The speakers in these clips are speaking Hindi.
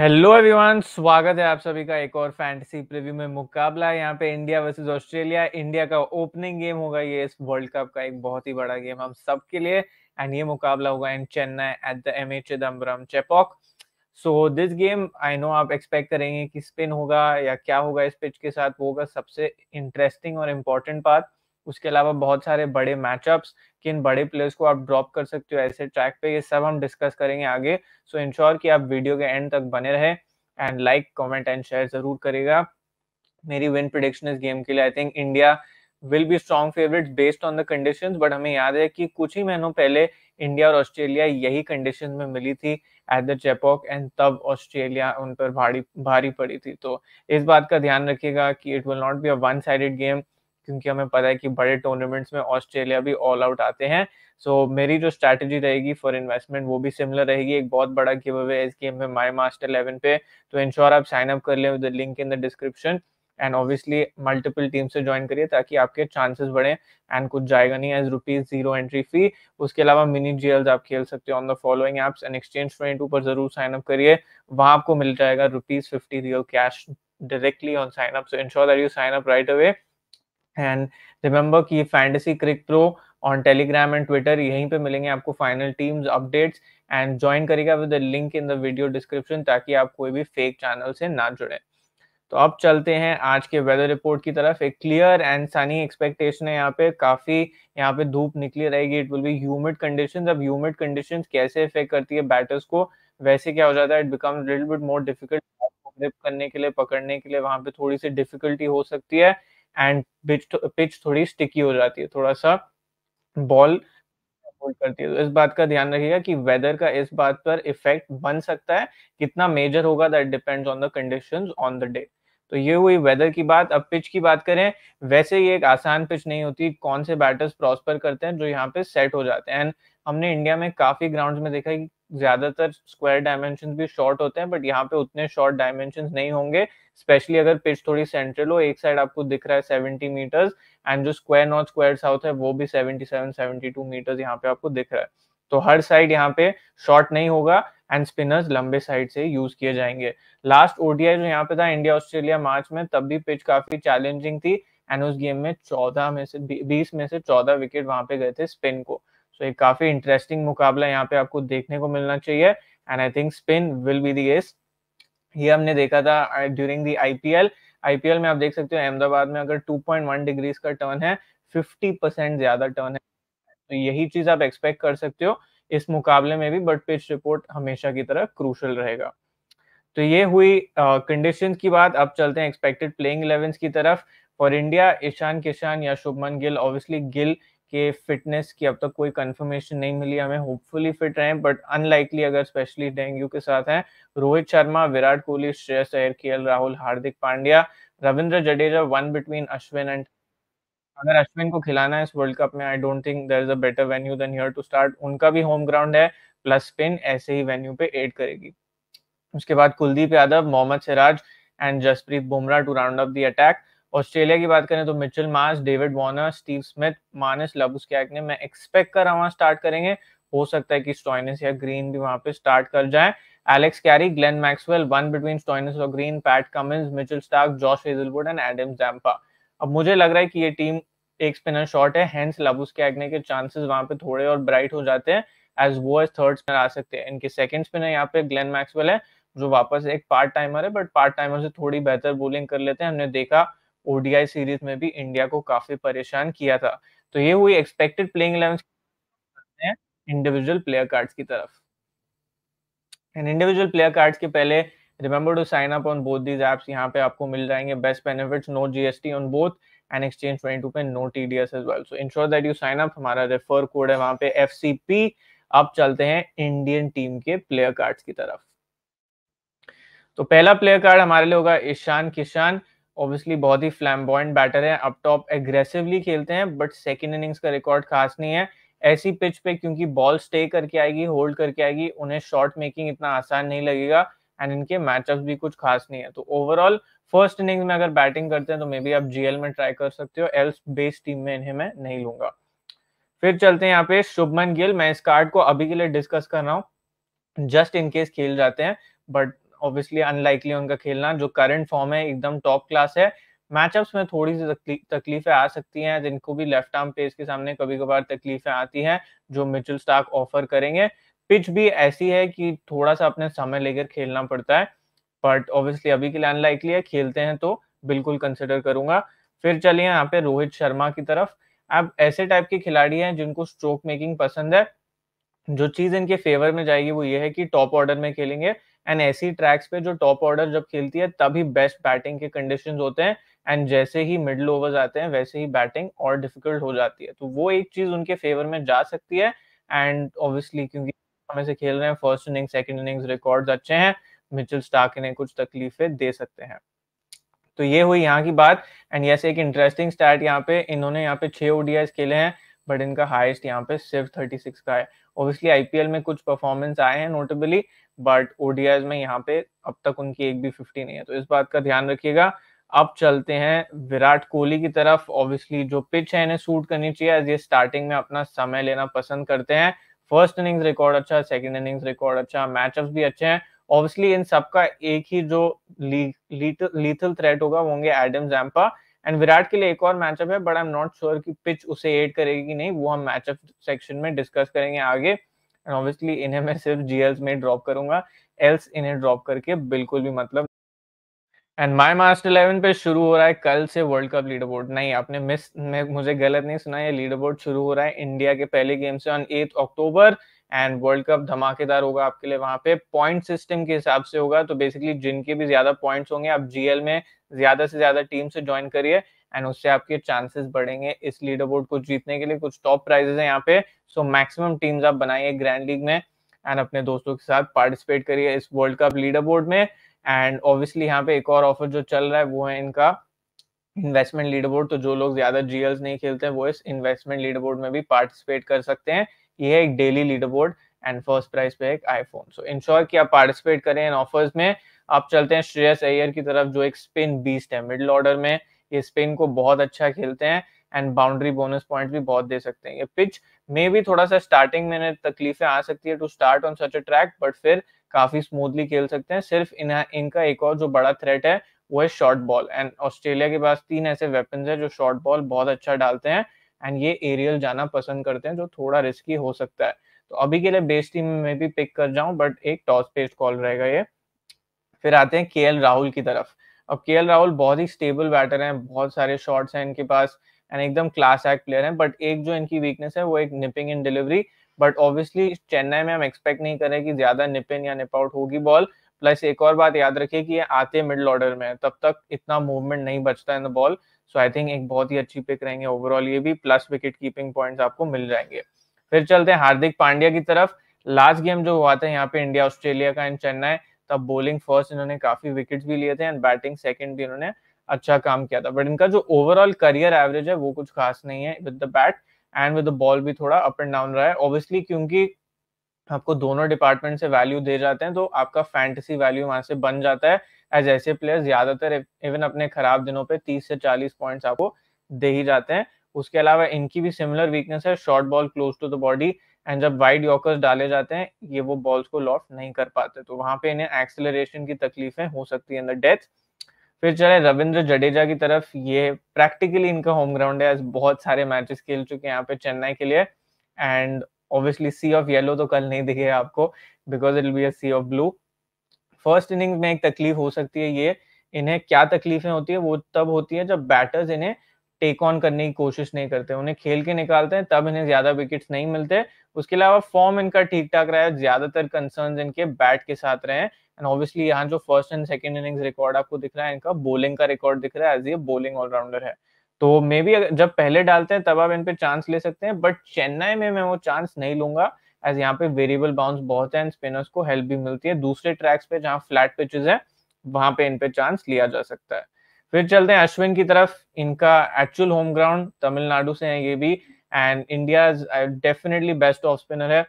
हेलो एवरीवन स्वागत है आप सभी का एक और फैंटेसी प्रीव्यू में मुकाबला है यहाँ पे इंडिया वर्सेस ऑस्ट्रेलिया इंडिया का ओपनिंग गेम होगा ये इस वर्ल्ड कप का एक बहुत ही बड़ा गेम हम सब के लिए एंड ये मुकाबला होगा in Chennai at the M A Chidambaram Chepauk so this game I know आप एक्सपेक्ट करेंगे कि स्पिन होगा या क्या होगा इस पिच के साथ वो होगा सबसे इंटरेस्टिंग और इम्पोर्टेंट पार्ट उसके अलावा बहुत सारे बड़े मैचअप्स किन बड़े प्लेयर्स को आप ड्रॉप कर सकते हो ऐसे ट्रैक पे ये सब हम डिस्कस करेंगे आगे सो so, इंश्योर कि आप वीडियो के एंड तक बने रहे and like comment and share जरूर करेगा मेरी विन प्रिडिक्शन इस गेम के लिए I think India will be strong favourite based on the condition but हमें याद है कि कुछ ही महीनों पहले इंडिया और ऑस्ट्रेलिया यही कंडीशन में मिली थी एट द चेपॉक एंड तब ऑस्ट्रेलिया उन पर भारी भारी पड़ी थी तो इस बात का ध्यान रखिएगा कि it will not be a one sided game क्योंकि हमें पता है कि बड़े टूर्नामेंट्स में ऑस्ट्रेलिया भी ऑल आउट आते हैं सो so, मेरी जो स्ट्रैटेजी रहेगी फॉर इन्वेस्टमेंट वो भी सिमिलर रहेगी एक बहुत बड़ा गिव अवे इस गेम में माई मास्टर इलेवन पे तो इंश्योर आप साइन अप कर लें link in the description and obviously multiple team से ज्वाइन करिए ताकि आपके चांसेस बढ़े एंड कुछ जाएगा नहीं as rupees zero entry fee उसके अलावा मिनी जी आप खेल सकते हो on the following apps and exchange twenty पर जरूर साइन अप करिए वहां आपको मिल जाएगा rupees fifty real cash directly on sign up so ensure that you sign up right away and remember की fantasy Crick pro on Telegram and Twitter यहीं पे मिलेंगे आपको final teams updates and join करेगा with link in the video description ताकि आप कोई भी फेक चैनल से ना जुड़े तो अब चलते हैं आज के वेदर रिपोर्ट की तरफ एक क्लियर एंड सनी एक्सपेक्टेशन है यहाँ पे काफी यहाँ पे धूप निकली रहेगी it will be humid conditions अब ह्यूमिड कंडीशंस कैसे इफेक्ट करती है बैटर्स को वैसे क्या हो जाता है it become little bit more difficult grip करने के लिए पकड़ने के लिए वहां पे थोड़ी सी डिफिकल्टी हो सकती है एंड पिच पिच थोड़ी स्टिकी हो जाती है थोड़ा सा बॉल होल्ड करती है तो इस बात का ध्यान रखिएगा कि वेदर का इस बात पर इफेक्ट बन सकता है कितना मेजर होगा that depends on the conditions on the day तो ये हुई वेदर की बात अब पिच की बात करें वैसे ये एक आसान पिच नहीं होती कौन से बैटर्स प्रॉस्पर करते हैं जो यहाँ पे सेट हो जाते हैं एंड हमने इंडिया में काफी ग्राउंड्स में देखा है कि ज्यादातर स्क्वायर डायमेंशन भी शॉर्ट होते हैं बट यहाँ पे उतने शॉर्ट डायमेंशन नहीं होंगे स्पेशली अगर पिच थोड़ी सेंट्रल हो एक साइड आपको दिख रहा है सेवेंटी मीटर्स एंड जो स्क्वायर नॉर्थ स्क्वायर साउथ है वो भी seventy seven seventy two metres यहाँ पे आपको दिख रहा है तो हर साइड यहाँ पे शॉर्ट नहीं होगा एंड स्पिनर्स लंबे साइड से यूज किए जाएंगे लास्ट ओडीआई जो यहाँ पे था इंडिया ऑस्ट्रेलिया मार्च में तब भी पिच काफी चैलेंजिंग थी एंड उस गेम में चौदह में से बीस में से चौदह विकेट वहां पे गए थे स्पिन को सो एक काफी इंटरेस्टिंग मुकाबला यहाँ पे आपको देखने को मिलना चाहिए and I think spin will be the ace ये हमने देखा था ड्यूरिंग दी आईपीएल आईपीएल में आप देख सकते हो अहमदाबाद में अगर 2.1 डिग्रीज का टर्न है 50 परसेंट ज्यादा टर्न है तो यही चीज आप एक्सपेक्ट कर सकते हो इस मुकाबले में भी बट पिच रिपोर्ट हमेशा की तरह क्रूशल रहेगा तो ये हुई कंडीशन uh, की बात अब चलते हैं एक्सपेक्टेड प्लेइंग इलेवन की तरफ फॉर इंडिया ईशान किशान या शुभमन गिल ऑब्वियसली गिल के फिटनेस की अब तक कोई कंफर्मेशन नहीं मिली हमें होपफुली फिट रहे बट अनलाइकली अगर स्पेशली डेंगू के साथ हैं Rohit Sharma Virat Kohli Shreyas Iyer K Rahul Hardik Pandya Ravindra Jadeja one between Ashwin and अगर अश्विन को खिलाना है इस वर्ल्ड कप में I don't think there is a better venue than here to start उनका भी होम ग्राउंड है प्लस स्पिन ऐसे ही वेन्यू पे एड करेगी उसके बाद Kuldeep Yadav Mohammed Siraj and Jasprit Bumrah to round up the attack Australia की बात करें तो Mitchell Marsh David Warner Steve Smith Marnus Labuschagne ने मैं एक्सपेक्ट कर रहा वहां स्टार्ट करेंगे हो सकता है कि स्टॉइनस या ग्रीन भी वहां पे स्टार्ट कर जाए Alex Carey Glenn Maxwell one between Stoinis और Green Pat Cummins Mitchell Starc Josh Hazlewood and Adam Zampa अब मुझे लग रहा है कि ये टीम एक स्पिनर शॉर्ट है हेंस लबुस के के चांसेस वहां पे थोड़े और ब्राइट हो जाते हैं एज वो एज थर्ड स्पिनर आ सकते हैं इनके सेकंड स्पिनर यहाँ पे ग्लेन मैक्सवेल है जो वापस एक पार्ट टाइमर है बट पार्ट टाइमर से थोड़ी बेहतर बोलिंग कर लेते हैं हमने देखा ओडीआई सीरीज में भी इंडिया को काफी परेशान किया था तो ये हुई expected playing eleven individual player cards की तरफ एंड इंडिविजुअल प्लेयर कार्ड्स के पहले remember to sign up on both these apps यहाँ पे आपको मिल जाएंगे best benefits no GST on both and exchange 22 पे no T D S as well so ensure that you sign up हमारा रेफर कोड है वहां पे एफ सी पी अब चलते हैं इंडियन टीम के प्लेयर कार्ड्स की तरफ तो पहला प्लेयर कार्ड हमारे लिए होगा ईशान किशान ऑब्वियसली बहुत ही फ्लैम्बॉयंट बैटर है अप टॉप एग्रेसिवली खेलते हैं बट सेकेंड इनिंग्स का रिकॉर्ड खास नहीं है ऐसी पिच पे क्योंकि बॉल स्टे करके आएगी होल्ड करके आएगी उन्हें शॉट मेकिंग इतना आसान नहीं लगेगा एंड इनके मैचअप भी कुछ खास नहीं है तो ओवरऑल फर्स्ट इनिंग्स में अगर बैटिंग करते हैं तो मे बी आप जीएल में ट्राई कर सकते हो एल्स बेस टीम में इन्हें मैं नहीं लूंगा फिर चलते हैं यहाँ पे शुभमन गिल मैं इस कार्ड को अभी के लिए डिस्कस कर रहा हूँ जस्ट इन केस खेल जाते हैं बट ऑब्वियसली अनलाइकली उनका खेलना जो करंट फॉर्म है एकदम टॉप क्लास है मैचअप्स में थोड़ी सी तकलीफें आ सकती हैं जिनको भी लेफ्ट आर्म पेस के सामने कभी कभार तकलीफें आती हैं जो मिचल स्टार्क ऑफर करेंगे पिच भी ऐसी है कि थोड़ा सा अपने समय लेकर खेलना पड़ता है बट ऑब्वियसली अभी के लिए अनलाइकली है खेलते हैं तो बिल्कुल कंसिडर करूंगा फिर चलिए यहाँ पे रोहित शर्मा की तरफ अब ऐसे टाइप के खिलाड़ी हैं जिनको स्ट्रोक मेकिंग पसंद है जो चीज इनके फेवर में जाएगी वो ये है कि टॉप ऑर्डर में खेलेंगे एंड ऐसी ट्रैक्स पे जो टॉप ऑर्डर जब खेलती है तभी बेस्ट बैटिंग के कंडीशन होते हैं एंड जैसे ही मिडल ओवर्स आते हैं वैसे ही बैटिंग और डिफिकल्ट हो जाती है तो वो एक चीज उनके फेवर में जा सकती है एंड ऑब्वियसली क्योंकि हमें से खेल रहे हैं first inning second innings record अच्छे हैं मिचल स्टार्क इन्हें कुछ तकलीफें दे सकते हैं तो ये हुई यहाँ की बात एंड यस एक इंटरेस्टिंग स्टार्ट यहाँ पे इन्होंने यहाँ पे छह ओडीआई खेले हैं बट इनका हाईएस्ट यहाँ पे सिर्फ 36 का है ऑब्वियसली आईपीएल में कुछ परफॉर्मेंस आए हैं नोटेबली बट ओडिया में यहाँ पे अब तक उनकी एक भी फिफ्टी नहीं है तो इस बात का ध्यान रखिएगा अब चलते हैं विराट कोहली की तरफ ऑब्वियसली जो पिच है इन्हें सूट करनी चाहिए एज ये स्टार्टिंग में अपना समय लेना पसंद करते हैं फर्स्ट इनिंग्स रिकॉर्ड अच्छा सेकंड इनिंग्स रिकॉर्ड अच्छा मैचअप भी अच्छे हैं ऑब्वियसली इन सबका एक ही जो लीथल थ्रेट होगा वो होंगे एडम जैम्पा एंड विराट के लिए एक और मैचअप है but I am not sure कि पिच उसे एड करेगी कि नहीं वो हम मैचअप सेक्शन में डिस्कस करेंगे आगे एंड ऑब्वियसली इन्हें मैं सिर्फ जीएल्स में ड्रॉप करूंगा एल्स इन्हें ड्रॉप करके बिल्कुल भी मतलब एंड माय मास्टर इलेवन पे शुरू हो रहा है कल से वर्ल्ड कप लीडर बोर्ड नहीं आपने मिस मैं मुझे गलत नहीं सुना ये लीडर बोर्ड शुरू हो रहा है इंडिया के पहले गेम से ऑन एथ अक्टूबर एंड वर्ल्ड कप धमाकेदार होगा आपके लिए वहां पे पॉइंट सिस्टम के हिसाब से होगा तो बेसिकली जिनके भी ज्यादा पॉइंट्स होंगे आप जीएल में ज्यादा से ज्यादा टीम से ज्वाइन करिए एंड उससे आपके चांसेस बढ़ेंगे इस लीडर बोर्ड को जीतने के लिए कुछ टॉप प्राइजेस हैं यहाँ पे सो मैक्सिमम टीम्स आप बनाइए ग्रैंड लीग में एंड अपने दोस्तों के साथ पार्टिसिपेट करिए इस वर्ल्ड कप लीडर बोर्ड में एंड ऑब्वियसली यहाँ पे एक और ऑफर जो चल रहा है वो है इनका इन्वेस्टमेंट लीडर बोर्ड तो जो लोग ज्यादा जीएल नहीं खेलते हैं वो इस इन्वेस्टमेंट लीडर बोर्ड में भी पार्टिसिपेट कर सकते हैं ये है एक daily leaderboard and first prize पे एक आईफोन सो इंश्योर की आप पार्टिसिपेट करें इन ऑफर्स में आप चलते हैं श्रेयस अयर की तरफ जो एक स्पिन बीस्ट है मिडल ऑर्डर में ये स्पिन को बहुत अच्छा खेलते हैं एंड बाउंड्री बोनस पॉइंट भी बहुत दे सकते हैं ये पिच में भी थोड़ा सा स्टार्टिंग में तकलीफें आ सकती है to start on such a track but फिर काफी स्मूथली खेल सकते हैं सिर्फ इन, इनका एक और जो बड़ा थ्रेट है वो है शॉर्ट बॉल एंड ऑस्ट्रेलिया के पास तीन ऐसे वेपन है जो शॉर्ट बॉल बहुत अच्छा डालते हैं एंड ये एरियल जाना पसंद करते हैं जो थोड़ा रिस्की हो सकता है तो अभी के लिए बेस्ट टीम में भी पिक कर जाऊं बट एक टॉस पेस्ट कॉल रहेगा ये फिर आते हैं के राहुल की तरफ अब के राहुल बहुत ही स्टेबल बैटर हैं बहुत सारे शॉट्स हैं इनके पास एंड एकदम क्लास एक्ट प्लेयर हैं बट एक जो इनकी वीकनेस है वो एक nipping in delivery but obviously Chennai में हम एक्सपेक्ट नहीं करें कि ज्यादा निपिन या निप आउट होगी बॉल प्लस एक और बात याद रखिए कि ये आते मिडल ऑर्डर में तब तक इतना मूवमेंट नहीं बचता in the ball so I think एक बहुत ही अच्छी पिक रहेंगे ओवरऑल ये भी प्लस विकेट कीपिंग पॉइंट्स आपको मिल जाएंगे फिर चलते हैं हार्दिक पांड्या की तरफ लास्ट गेम जो हुआ था यहाँ पे इंडिया ऑस्ट्रेलिया का एंड चेन्नई तब बॉलिंग फर्स्ट इन्होंने काफी विकेट्स भी लिए थे एंड बैटिंग सेकंड भी इन्होंने अच्छा काम किया था बट इनका जो ओवरऑल करियर एवरेज है वो कुछ खास नहीं है with the bat and with the ball भी थोड़ा अप एंड डाउन रहा है ऑब्वियसली क्योंकि आपको दोनों डिपार्टमेंट से वैल्यू दे जाते हैं तो आपका फैंटेसी वैल्यू वहां से बन जाता है एज ऐसे प्लेयर ज्यादातर इवन अपने खराब दिनों पे 30 से 40 पॉइंट्स आपको दे ही जाते हैं उसके अलावा इनकी भी सिमिलर वीकनेस है short ball close to the body and जब वाइड यॉकर्स डाले जाते हैं ये वो बॉल्स को लॉफ्ट नहीं कर पाते तो वहां पे इन्हें एक्सेलरेशन की तकलीफें हो सकती है इन द डेथ फिर चले रविंद्र जडेजा की तरफ ये प्रैक्टिकली इनका होम ग्राउंड है बहुत सारे मैचेस खेल चुके हैं यहाँ पे चेन्नई के लिए and obviously sea of yellow तो कल नहीं दिखेगा आपको because it be a sea of blue first inning में एक तकलीफ हो सकती है ये इन्हें क्या तकलीफें होती है वो तब होती है जब बैटर्स इन्हें टेक ऑन करने की कोशिश नहीं करते उन्हें खेल के निकालते हैं तब इन्हें ज्यादा विकेट्स नहीं मिलते उसके अलावा फॉर्म इनका ठीक ठाक रहा है ज्यादातर कंसर्न इनके बैट के साथ रहे हैं एंड ऑब्वियसली यहाँ जो first and second innings record आपको दिख रहा है इनका बोलिंग का रिकॉर्ड दिख रहा है एज ये बोलिंग ऑलराउंडर है तो मे बी जब पहले डालते हैं तब आप इन पे चांस ले सकते हैं बट चेन्नई में मैं वो चांस नहीं लूंगा एज यहाँ पे वेरिएबल बाउंस बहुत है एंड स्पिनर्स को हेल्प भी मिलती है दूसरे ट्रैक्स पे जहाँ फ्लैट पिचेस है वहां पे इन पे चांस लिया जा सकता है फिर चलते हैं अश्विन की तरफ इनका एक्चुअल होम ग्राउंड तमिलनाडु से है ये भी and India definitely best of spinner है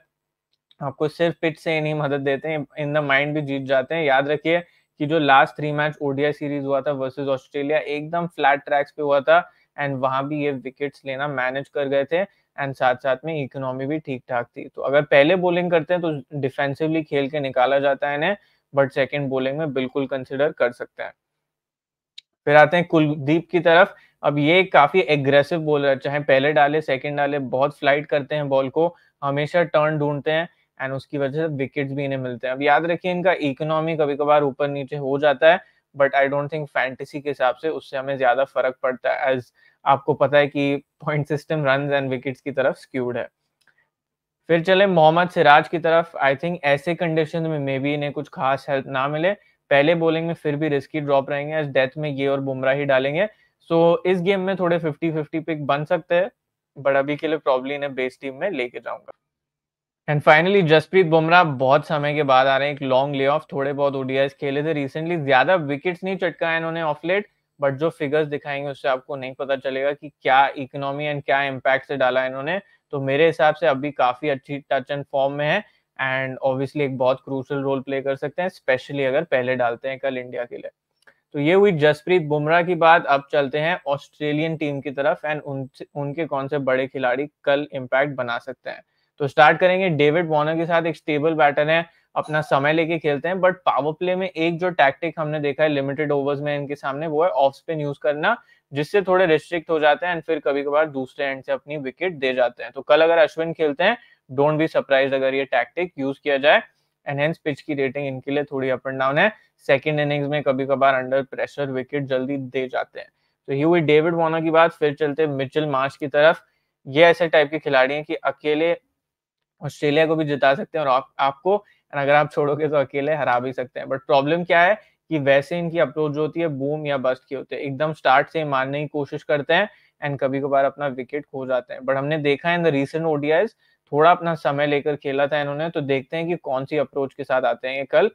आपको सिर्फ पिच से इन्हीं मदद देते हैं इन द माइंड भी जीत जाते हैं याद रखिए कि जो last three match ODI series हुआ था वर्सेस ऑस्ट्रेलिया एकदम फ्लैट ट्रैक्स पे हुआ था एंड वहां भी ये विकेट्स लेना मैनेज कर गए थे एंड साथ साथ में इकोनॉमी भी ठीक ठाक थी तो अगर पहले बॉलिंग करते हैं तो डिफेंसिवली खेल के निकाला जाता है इन्हें बट सेकेंड बॉलिंग में बिल्कुल कंसिडर कर सकते हैं फिर आते हैं कुलदीप की तरफ अब ये काफी एग्रेसिव बॉलर है चाहे पहले डाले सेकंड डाले बहुत फ्लाइट करते हैं बॉल को हमेशा टर्न ढूंढते हैं एंड उसकी वजह से विकेट्स भी इन्हें मिलते हैं अब याद रखिए इनका इकोनॉमी कभी कभार ऊपर नीचे हो जाता है but I don't think fantasy के हिसाब से उससे हमें ज्यादा फर्क पड़ता है एज आपको पता है कि point system run and wickets की तरफ स्क्यूड है फिर चले मोहम्मद सिराज की तरफ आई थिंक ऐसे कंडीशन में मे बी इन्हें कुछ खास हेल्प ना मिले पहले बॉलिंग में फिर भी रिस्की ड्रॉप रहेंगे एज डेथ में ये और बुमराह ही डालेंगे सो so, इस गेम में थोड़े फिफ्टी फिफ्टी पिक बन सकते हैं बट अभी के लिए प्रॉब्लम इन्हें बेस टीम में लेके जाऊंगा एंड फाइनली जसप्रीत बुमराह बहुत समय के बाद आ रहे हैं एक लॉन्ग ले ऑफ थोड़े बहुत ओडियाज खेले थे रिसेंटली ज्यादा विकेट्स नहीं चटकाए इन्होंने ऑफ लेट बट जो फिगर्स दिखाएंगे उससे आपको नहीं पता चलेगा कि क्या इकोनॉमी एंड क्या इम्पैक्ट से डाला इन्होंने तो मेरे हिसाब से अभी काफी अच्छी टच एंड फॉर्म में है एंड ऑब्वियसली एक बहुत क्रूशल रोल प्ले कर सकते हैं स्पेशली अगर पहले डालते हैं कल इंडिया के लिए तो ये हुई जसप्रीत बुमराह की बात अब चलते हैं ऑस्ट्रेलियन टीम की तरफ एंड उन, उनके कौन से बड़े खिलाड़ी कल इम्पैक्ट बना सकते हैं तो स्टार्ट करेंगे डेविड वॉर्नर के साथ एक स्टेबल बैटर है अपना समय लेके खेलते हैं बट पावर प्ले में एक जो टैक्टिक हमने देखा है लिमिटेड ओवर्स में इनके सामने वो है ऑफ स्पिन यूज करना जिससे थोड़े रिस्ट्रिक्ट हो जाते हैं एंड फिर कभी कभार दूसरे एंड से अपनी विकेट दे जाते हैं तो कल अगर अश्विन खेलते हैं डोंट बी सरप्राइज अगर ये टैक्टिक यूज किया जाए एंड हेंस पिच की रेटिंग इनके लिए थोड़ी अप एंड डाउन है सेकेंड इनिंग्स में कभी कभार अंडर प्रेशर विकेट जल्दी दे जाते हैं तो ये हुई डेविड वॉर्नर की बात फिर चलते मिचिल मार्च की तरफ ये ऐसे टाइप के खिलाड़ी हैं कि अकेले ऑस्ट्रेलिया को भी जिता सकते हैं और आप, आपको अगर आप छोड़ोगे तो अकेले हरा भी सकते हैं बट प्रॉब्लम क्या है कि वैसे इनकी अप्रोच जो होती है बूम या बस्ट की होती है एकदम स्टार्ट से मारने की कोशिश करते हैं एंड कभी कभार अपना विकेट खो जाते हैं बट हमने देखा है इन द रिसेंट ओडियाज थोड़ा अपना समय लेकर खेला था इन्होंने तो देखते हैं कि कौन सी अप्रोच के साथ आते हैं ये कल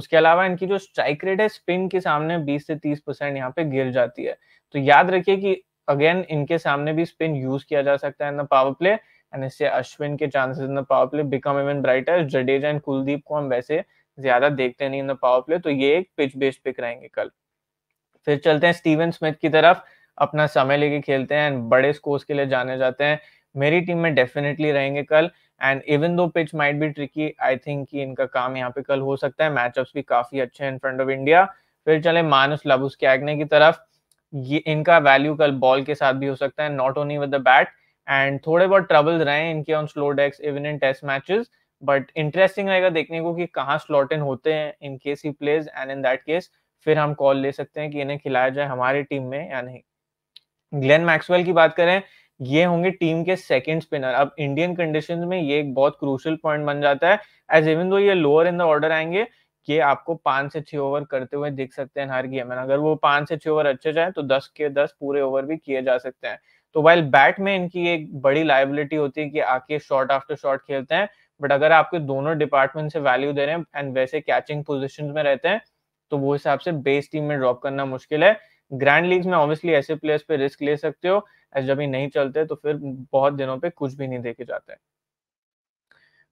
उसके अलावा इनकी जो स्ट्राइक रेट है स्पिन के सामने 20 से 30 परसेंट यहाँ पे गिर जाती है तो याद रखिए कि अगेन इनके सामने भी स्पिन यूज किया जा सकता है in the power play and इससे अश्विन के chances in the power play become even brighter Jadeja and Kuldeep को हम वैसे ज्यादा देखते नहीं इन द पावर प्ले तो ये एक पिच बेस्ड पिक रहेंगे कल फिर चलते हैं स्टीवन स्मिथ की तरफ अपना समय लेके खेलते हैं एंड बड़े स्कोर्स के लिए जाने जाते हैं मेरी टीम में डेफिनेटली रहेंगे कल and even though pitch might be tricky I think कि इनका काम यहाँ पे कल हो सकता है मैचअप्स भी काफी अच्छे हैं इन फ्रंट ऑफ इंडिया फिर चले मानुस लबुस के आगने की तरफ ये इनका वैल्यू कल बॉल के साथ भी हो सकता है not only with the bat and थोड़े बहुत ट्रबल रहे इनके on slow decks even in test matches but interesting रहेगा देखने को कि कहाँ स्लॉट इन होते हैं इन केस ही plays and in that case फिर हम कॉल ले सकते हैं कि इन्हें खिलाया जाए हमारी टीम में या नहीं ग्लेन मैक्सवेल की बात करें ये होंगे टीम के सेकंड स्पिनर अब इंडियन कंडीशन में ये एक बहुत क्रूशल पॉइंट बन जाता है एज इवन दो ये लोअर इन द ऑर्डर आएंगे ये आपको पांच से छह ओवर करते हुए दिख सकते हैं हर गेम में अगर वो पांच से छह ओवर अच्छे जाए तो दस के दस पूरे ओवर भी किए जा सकते हैं तो वाइल बैट में इनकी एक बड़ी लाइबिलिटी होती है कि आके शॉर्ट आफ्टर शॉर्ट खेलते हैं बट अगर आपके दोनों डिपार्टमेंट से वैल्यू दे रहे हैं एंड वैसे कैचिंग पोजिशन में रहते हैं तो वो हिसाब से बेस टीम में ड्रॉप करना मुश्किल है ग्रैंड लीग्स में ऑब्वियसली ऐसे प्लेयर्स पे रिस्क ले सकते हो ऐसे जब ये नहीं चलते तो फिर बहुत दिनों पे कुछ भी नहीं देखे जाते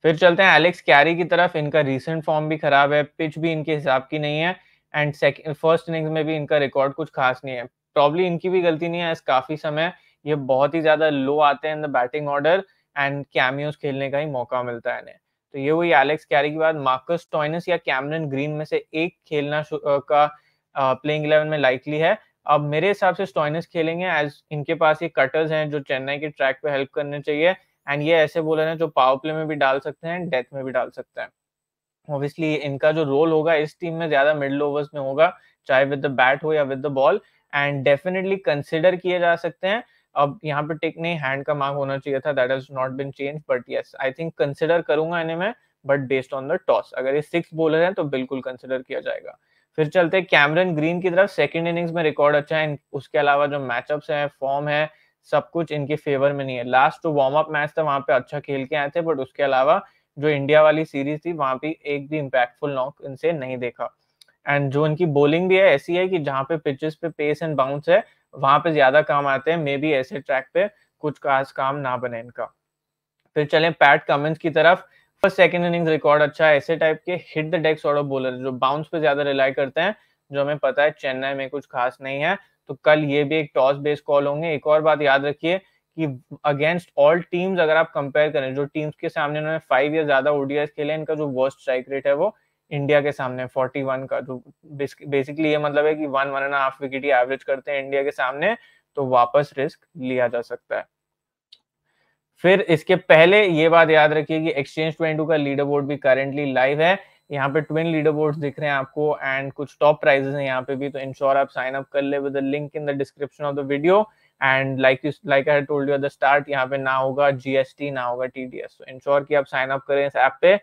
फिर चलते हैं एलेक्स कैरी की तरफ इनका रिसेंट फॉर्म भी खराब है पिच भी इनके हिसाब की नहीं है एंड सेकेंड फर्स्ट इनिंग्स में भी इनका रिकॉर्ड कुछ खास नहीं है प्रॉब्ली इनकी भी गलती नहीं है काफी समय ये बहुत ही ज्यादा लो आते हैं in the batting order and cameos खेलने का ही मौका मिलता है इन्हें तो ये हुई एलेक्स कैरी के बाद मार्कस टॉइनस या कैमरन ग्रीन में से एक खेलना का प्लेइंग इलेवन में लाइकली है अब मेरे हिसाब से स्टॉइनस खेलेंगे एज इनके पास ये कटर्स हैं जो चेन्नई के ट्रैक पे हेल्प करने चाहिए एंड ये ऐसे बोलर हैं जो पावर प्ले में भी डाल सकते हैं डेथ में भी डाल सकते हैं ऑब्वियसली इनका जो रोल होगा इस टीम में ज्यादा मिडल ओवर्स में होगा चाहे विद द बैट हो या with the ball and definitely consider किए जा सकते हैं अब यहाँ पे टिक नहीं हैंड का मार्क होना चाहिए था that is not been change but yes I think consider करूंगा इन्हें मैं but based on the toss अगर ये सिक्स बोलर हैं तो बिल्कुल कंसिडर किया जाएगा फिर चलते हैं कैमरन ग्रीन की तरफ सेकेंड इनिंग्स में रिकॉर्ड अच्छा है उसके अलावा जो मैचअप्स है फॉर्म है सब कुछ इनके फेवर में नहीं है लास्ट जो वार्म अप मैच था वहां पे अच्छा खेल के आए थे बट उसके अलावा जो इंडिया वाली सीरीज थी वहां भी एक भी इम्पैक्टफुल नॉक इनसे नहीं देखा एंड जो इनकी बॉलिंग भी है ऐसी है कि जहां पे पिचेस पे पेस एंड बाउंस है वहां पे ज्यादा काम आते हैं मे बी ऐसे ट्रैक पे कुछ खास काम ना बने इनका फिर चले पैट कमिंस की तरफ सेकंड इनिंग्स रिकॉर्ड अच्छा है ऐसे टाइप के hit the deck sort of bowler जो बाउंस पे ज्यादा रिलाई करते हैं जो हमें पता है चेन्नई में कुछ खास नहीं है तो कल ये भी एक टॉस बेस्ड कॉल होंगे एक और बात याद रखिए कि अगेंस्ट ऑल टीम्स अगर आप कंपेयर करें जो टीम्स के सामने उन्होंने फाइव या ज्यादा ओडीआई खेले इनका जो वर्स्ट स्ट्राइक रेट है वो इंडिया के सामने फोर्टी वन का जो तो बेसिकली ये मतलब है कि one one and half wicket ही एवरेज करते हैं इंडिया के सामने तो वापस रिस्क लिया जा सकता है फिर इसके पहले ये बात याद रखिए कि एक्सचेंज ट्वेंटू का लीडर बोर्ड भी करेंटली लाइव है यहाँ पे ट्विन लीडर बोर्ड दिख रहे हैं आपको एंड कुछ टॉप प्राइजेस हैं यहाँ पे भी तो इंश्योर आप साइन अप कर ले with link in the description of the video and like like I told you at the start यहाँ पे ना होगा जीएसटी ना होगा टीडीएस तो इंश्योर की आप साइन अप करें इस ऐप पे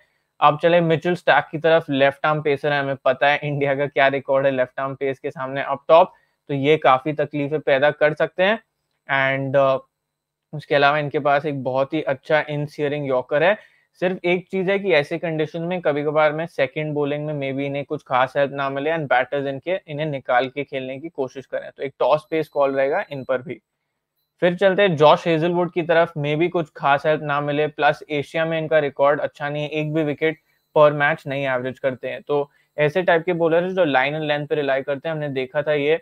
आप चले म्यूचुअल स्टॉक की तरफ लेफ्ट आर्म पेसर है हमें पता है इंडिया का क्या रिकॉर्ड है लेफ्ट आर्म पेस के सामने अप टॉप तो ये काफी तकलीफें पैदा कर सकते हैं एंड uh, उसके अलावा इनके पास एक बहुत ही अच्छा इन सियरिंग यॉकर है सिर्फ एक चीज है कि ऐसे कंडीशन में कभी कभार में सेकंड बोलिंग में मे बी इन्हें कुछ खास हेल्प ना मिले एंड बैटर्स इनके इन्हें निकाल के खेलने की कोशिश करें तो एक टॉस पेस कॉल रहेगा इन पर भी फिर चलते हैं जॉश हेजलवुड की तरफ मे बी कुछ खास हेल्प ना मिले प्लस एशिया में इनका रिकॉर्ड अच्छा नहीं है एक भी विकेट पर मैच नहीं एवरेज करते हैं तो ऐसे टाइप के बॉलर जो लाइन एंड लेंथ पे रिलाई करते हैं हमने देखा था ये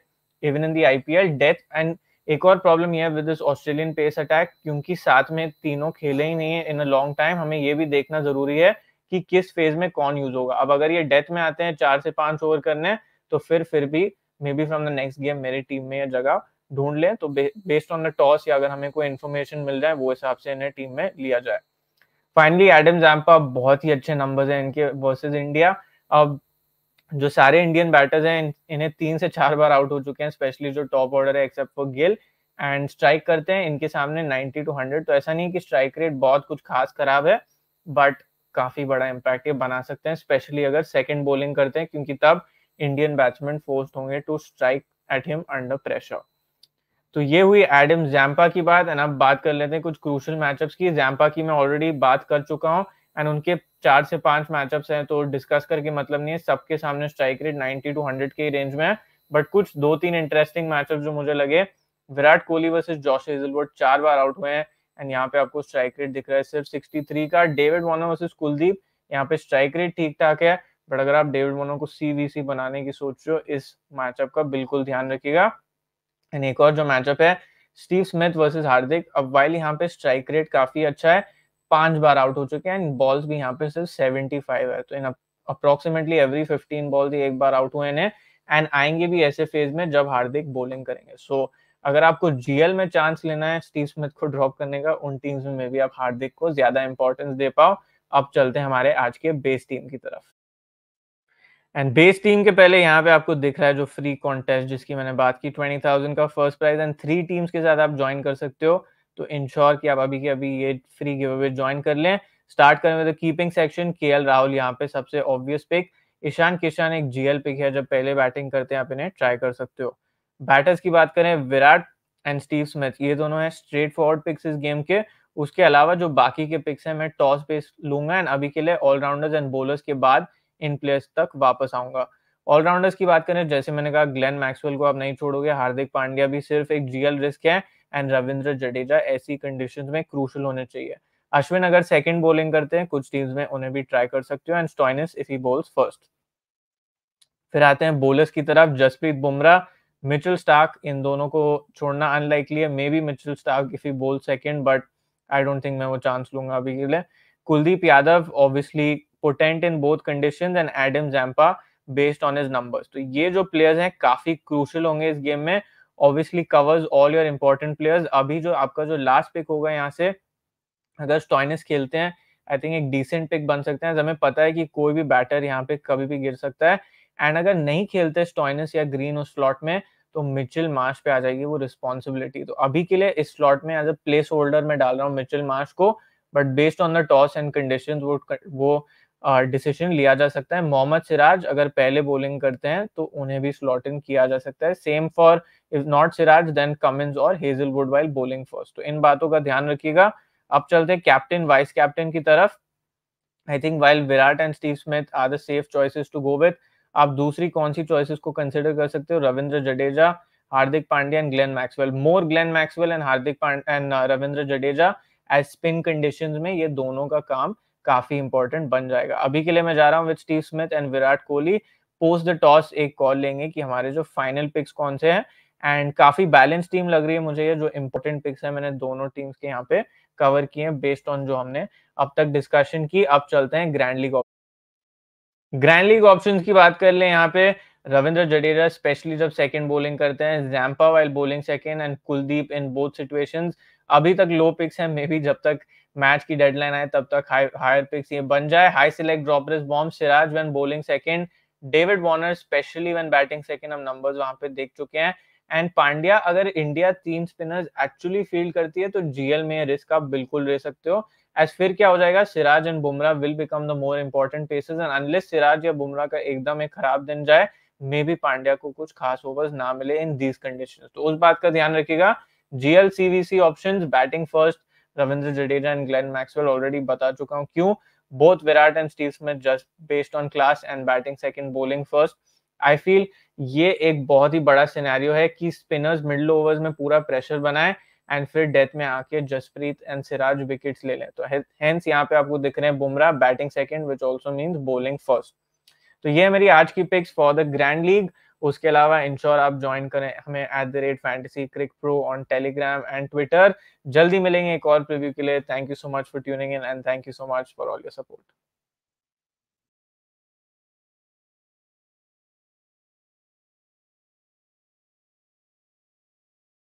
even in the IPL death and एक और प्रॉब्लम यह है with this Australian pace attack क्योंकि साथ में तीनों खेले ही नहीं है इन अ लॉन्ग टाइम हमें ये भी देखना जरूरी है कि किस फेज में कौन यूज होगा अब अगर ये डेथ में आते हैं चार से पांच ओवर करने तो फिर फिर भी maybe from the next game मेरी टीम में यह जगह ढूंढ लें तो बेस्ड ऑन द टॉस या अगर हमें कोई इन्फॉर्मेशन मिल जाए वो हिसाब से इन्हें टीम में लिया जाए फाइनली एडम जैम्पा बहुत ही अच्छे नंबर्स हैं इनके वर्सेज इंडिया अब जो सारे इंडियन बैटर्स हैं इन्हें तीन से चार बार आउट हो चुके हैं स्पेशली जो टॉप ऑर्डर है except for Gill and strike करते हैं इनके सामने 90 टू 100 तो ऐसा नहीं कि स्ट्राइक रेट बहुत कुछ खास खराब है बट काफी बड़ा इम्पैक्ट ये बना सकते हैं स्पेशली अगर सेकेंड बॉलिंग करते हैं क्योंकि तब इंडियन बैट्समैन फोर्स होंगे to strike at him under pressure तो ये हुई एडम जैम्पा की बात एंड अब बात कर लेते हैं कुछ क्रूशल मैचअप्स की जैम्पा की मैं ऑलरेडी बात कर चुका हूँ एंड उनके चार से पांच मैचअप्स हैं तो डिस्कस करके मतलब नहीं है सबके सामने strike rate ninety to hundred के रेंज में है बट कुछ दो तीन इंटरेस्टिंग मैचअप जो मुझे लगे Virat Kohli versus Josh Hazlewood चार बार आउट हुए हैं एंड यहाँ पे आपको स्ट्राइक रेट दिख रहा है सिर्फ सिक्सटी थ्री का डेविड वॉर्नर वर्सेज कुलदीप यहाँ पे स्ट्राइक रेट ठीक ठाक है बट अगर आप डेविड वॉर्नर को सीवीसी बनाने की सोच रहे हो इस मैचअप का बिल्कुल ध्यान रखिएगा एंड एक और जो मैचअप है स्टीव स्मिथ वर्सेज हार्दिक अब वाइल यहाँ पे स्ट्राइक रेट काफी अच्छा है पांच बार आउट हो चुके हैं एंड बॉल्स भी यहाँ पे सिर्फ सेवेंटी फाइव है तो in approximately every fifteen balls एक बार आउट हुए हैं एंड आएंगे भी ऐसे फेज में जब हार्दिक बॉलिंग करेंगे सो so, अगर आपको जीएल में चांस लेना है स्टीव स्मिथ को ड्रॉप करने का उन टीम्स में भी आप हार्दिक को ज्यादा इंपॉर्टेंस दे पाओ अब चलते हैं हमारे आज के बेस टीम की तरफ एंड बेस टीम के पहले यहाँ पे आपको दिख रहा है जो फ्री कॉन्टेस्ट जिसकी मैंने बात की ट्वेंटी थाउजेंड का first prize and three teams के साथ आप ज्वाइन कर सकते हो तो इंश्योर कि आप अभी के अभी ये फ्री गिव अवे ज्वाइन कर लें स्टार्ट करने में तो कीपिंग सेक्शन के राहुल यहाँ पे सबसे ऑब्वियस पिक ईशान किशान एक जीएल पिक है जब पहले बैटिंग करते हैं आप इन्हें ट्राई कर सकते हो बैटर्स की बात करें विराट एंड स्टीव स्मिथ ये दोनों है स्ट्रेट फॉरवर्ड पिक्स इस गेम के उसके अलावा जो बाकी के पिक्स हैं मैं टॉस पेस लूंगा एंड अभी के लिए ऑलराउंडर्स एंड बोलर्स के बाद इन प्लेयर्स तक वापस आऊंगा ऑलराउंडर्स की बात करें जैसे मैंने कहा ग्लेन मैक्सवेल को आप नहीं छोड़ोगे हार्दिक पांड्या भी सिर्फ एक जीएल रिस्क है एंड रविंद्र जडेजा ऐसी कंडीशन में क्रूशल होने चाहिए अश्विन अगर सेकंड बॉलिंग करते हैं कुछ टीम्स में उन्हें भी ट्राई कर सकते हो and Stoinis if he bowls first फिर आते हैं बोलर्स की तरफ जसप्रीत बुमराह मिचल स्टार्क इन दोनों को छोड़ना अनलाइकली है maybe Mitchell Starc if he bowls second but I don't think मैं वो चांस लूंगा अभी के लिए Kuldeep Yadav obviously potent in both condition and Adam Zampa based on his numbers तो ये जो प्लेयर्स हैं काफी क्रूशल होंगे इस गेम में obviously covers all your important players अभी जो आपका जो लास्ट पिक होगा यहाँ से अगर स्टॉइनस खेलते हैं आई थिंक एक डिसेंट पिक बन सकते हैं हमें पता है कि कोई भी बैटर यहाँ पे कभी भी गिर सकता है एंड अगर नहीं खेलते स्टॉइनस या ग्रीन उस स्लॉट में तो मिचिल मार्श पे आ जाएगी वो रिस्पॉन्सिबिलिटी तो अभी के लिए इस स्लॉट में एज अ प्लेस होल्डर में डाल रहा हूँ मिचिल मार्श को but based on the toss and condition वो वो डिसीजन uh, लिया जा सकता है मोहम्मद सिराज अगर पहले बॉलिंग करते हैं तो उन्हें भी स्लॉट इन किया जा सकता है same for if not Siraj then Cummins और हेजलवुड वाइल बोलिंग फर्स्ट तो इन बातों का ध्यान रखिएगा अब चलते हैं कैप्टन वाइस कैप्टन की तरफ I think while Virat and Steve Smith are the safe choices to go with आप दूसरी कौन सी चॉइसेस को कंसिडर कर सकते हो Ravindra Jadeja Hardik Pandya and Glenn Maxwell more Glenn Maxwell and Hardik and uh, Ravindra Jadeja as spin condition में ये दोनों का काम काफी इंपॉर्टेंट बन जाएगा अभी के लिए मैं जा रहा हूँ with Steve Smith and Virat Kohli post the toss एक कॉल लेंगे कि हमारे जो फाइनल पिक्स कौन से हैं एंड काफी बैलेंस टीम लग रही है मुझे ये जो इम्पोर्टेंट पिक्स है मैंने दोनों टीम्स के यहाँ पे कवर किए हैं बेस्ड ऑन जो हमने अब तक डिस्कशन की अब चलते हैं grand league option grand league option की बात कर ले यहाँ पे रविंद्र जडेजा स्पेशली जब सेकंड बोलिंग करते हैं Zampa while bowling second and Kuldeep in both situations अभी तक लो पिक्स हैं मे बी जब तक मैच की डेडलाइन आए तब तक हाई हायर पिक्स ये बन जाए हाई सिलेक्ट ड्रॉपरेस बॉम्ब Siraj when bowling second David Warner specially when batting second हम नंबर्स वहां पे देख चुके हैं एंड पांड्या अगर इंडिया तीन स्पिनर्स एक्चुअली फील्ड करती है तो जीएल में रिस्क आप बिल्कुल ले सकते हो एज फिर क्या हो जाएगा Siraj and Bumrah will become the more important pacers and unless Siraj या बुमराह का एकदम एक खराब दिन जाए मे भी पांड्या को कुछ खास ओवर्स ना मिले इन दीज कंडीशन तो उस बात का ध्यान रखिएगा GL CVC option batting first Ravindra Jadeja and Glenn Maxwell already बता चुका हूँ क्यों both Virat and Steve Smith just based on class and batting second bowling first I feel ये एक बहुत ही बड़ा सिनेरियो है कि स्पिनर्स मिडल ओवर्स में पूरा प्रेशर बनाए एंड फिर डेथ में आके जसप्रीत एंड सिराज विकेट्स ले लें तो हेंस यहाँ पे आपको दिख रहे हैं Bumrah batting second which also means bowling first तो ये मेरी आज की picks for the grand league उसके अलावा इंश्योर आप ज्वाइन करें हमें at the rate fantasy Crick pro on Telegram and Twitter जल्दी मिलेंगे एक और प्रीव्यू के लिए thank you so much for tuning in and thank you so much for all your support